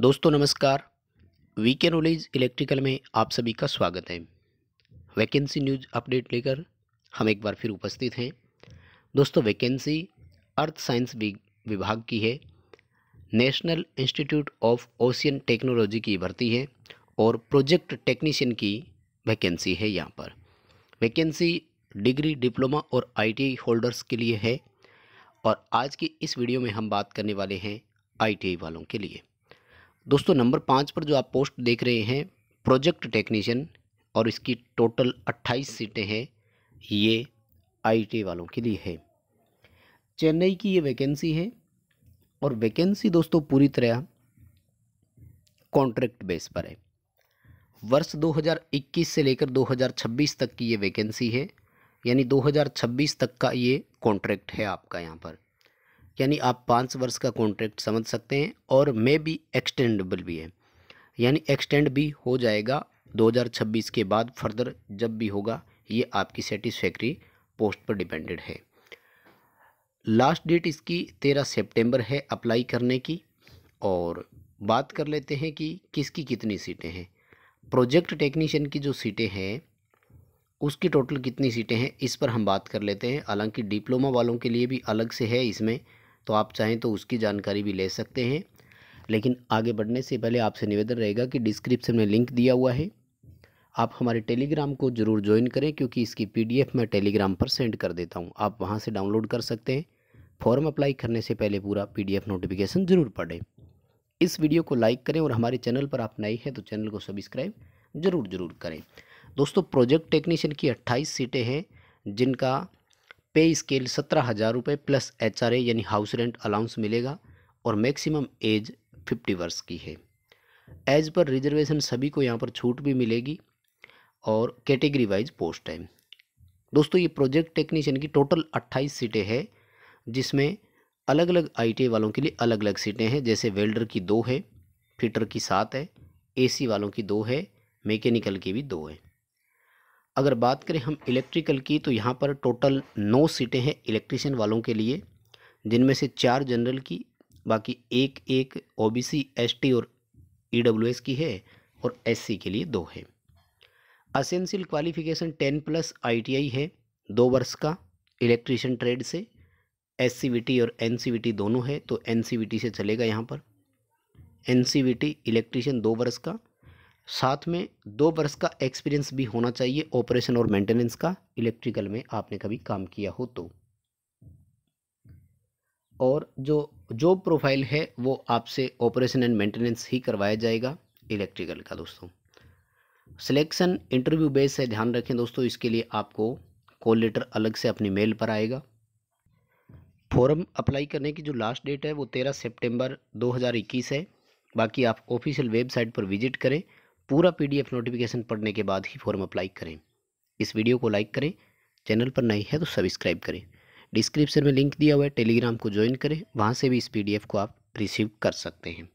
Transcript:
दोस्तों नमस्कार VK knowledge electrical में आप सभी का स्वागत है वैकेंसी न्यूज अपडेट लेकर हम एक बार फिर उपस्थित हैं दोस्तों वैकेंसी अर्थ साइंस विभाग की है National Institute of Ocean Technology की भर्ती है और प्रोजेक्ट टेक्नीशियन की वैकेंसी है यहाँ पर वैकेंसी डिग्री डिप्लोमा और आई होल्डर्स के लिए है और आज की इस वीडियो में हम बात करने वाले हैं आई वालों के लिए दोस्तों नंबर पाँच पर जो आप पोस्ट देख रहे हैं प्रोजेक्ट टेक्नीशियन और इसकी टोटल अट्ठाईस सीटें हैं ये आईटी वालों के लिए है चेन्नई की ये वैकेंसी है और वैकेंसी दोस्तों पूरी तरह कॉन्ट्रैक्ट बेस पर है वर्ष 2021 से लेकर 2026 तक की ये वैकेंसी है यानी 2026 तक का ये कॉन्ट्रैक्ट है आपका यहाँ पर यानी आप पाँच वर्ष का कॉन्ट्रैक्ट समझ सकते हैं और मे बी एक्सटेंडेबल भी है यानी एक्सटेंड भी हो जाएगा 2026 के बाद फर्दर जब भी होगा ये आपकी सेटिस्फैक्ट्री पोस्ट पर डिपेंडेड है लास्ट डेट इसकी तेरह सितंबर है अप्लाई करने की और बात कर लेते हैं कि किसकी कितनी सीटें हैं प्रोजेक्ट टेक्नीशियन की जो सीटें हैं उसकी टोटल कितनी सीटें हैं इस पर हम बात कर लेते हैं हालांकि डिप्लोमा वालों के लिए भी अलग से है इसमें तो आप चाहें तो उसकी जानकारी भी ले सकते हैं लेकिन आगे बढ़ने से पहले आपसे निवेदन रहेगा कि डिस्क्रिप्शन में लिंक दिया हुआ है आप हमारे टेलीग्राम को ज़रूर ज्वाइन करें क्योंकि इसकी पीडीएफ मैं टेलीग्राम पर सेंड कर देता हूँ आप वहाँ से डाउनलोड कर सकते हैं फॉर्म अप्लाई करने से पहले पूरा पीडीएफ नोटिफिकेशन ज़रूर पढ़ें इस वीडियो को लाइक करें और हमारे चैनल पर आप नए हैं तो चैनल को सब्सक्राइब ज़रूर ज़रूर करें दोस्तों प्रोजेक्ट टेक्नीशियन की अट्ठाईस सीटें हैं जिनका पे स्केल सत्रह हज़ार रुपये प्लस एच आर यानी हाउस रेंट अलाउंस मिलेगा और मैक्सिमम एज फिफ्टी वर्ष की है एज पर रिजर्वेशन सभी को यहाँ पर छूट भी मिलेगी और कैटेगरी वाइज पोस्ट है दोस्तों ये प्रोजेक्ट टेक्नीशियन की टोटल अट्ठाईस सीटें हैं जिसमें अलग अलग आई वालों के लिए अलग अलग सीटें हैं जैसे वेल्डर की दो है फिटर की सात है एसी वालों की दो है मैकेनिकल की भी दो है अगर बात करें हम इलेक्ट्रिकल की तो यहाँ पर टोटल नौ सीटें हैं इलेक्ट्रिशियन वालों के लिए जिनमें से चार जनरल की बाकी एक एक ओबीसी एसटी और ईडब्ल्यूएस e की है और एससी के लिए दो है essential qualification ten plus ITI है दो वर्ष का इलेक्ट्रिशियन ट्रेड से एस और एन दोनों है तो एन से चलेगा यहाँ पर टी इलेक्ट्रिशियन दो वर्ष का साथ में दो वर्ष का एक्सपीरियंस भी होना चाहिए ऑपरेशन और मेंटेनेंस का इलेक्ट्रिकल में आपने कभी काम किया हो तो और जो जॉब प्रोफाइल है वो आपसे ऑपरेशन एंड मेंटेनेंस ही करवाया जाएगा इलेक्ट्रिकल का दोस्तों सिलेक्शन इंटरव्यू बेस है ध्यान रखें दोस्तों इसके लिए आपको कॉल लेटर अलग से अपनी मेल पर आएगा फॉर्म अप्लाई करने की जो लास्ट डेट है वो तेरह सेप्टेम्बर दो है बाकी आप ऑफिशियल वेबसाइट पर विजिट करें पूरा पीडीएफ नोटिफिकेशन पढ़ने के बाद ही फॉर्म अप्लाई करें इस वीडियो को लाइक करें चैनल पर नई है तो सब्सक्राइब करें डिस्क्रिप्शन में लिंक दिया हुआ है टेलीग्राम को ज्वाइन करें वहाँ से भी इस पी को आप रिसीव कर सकते हैं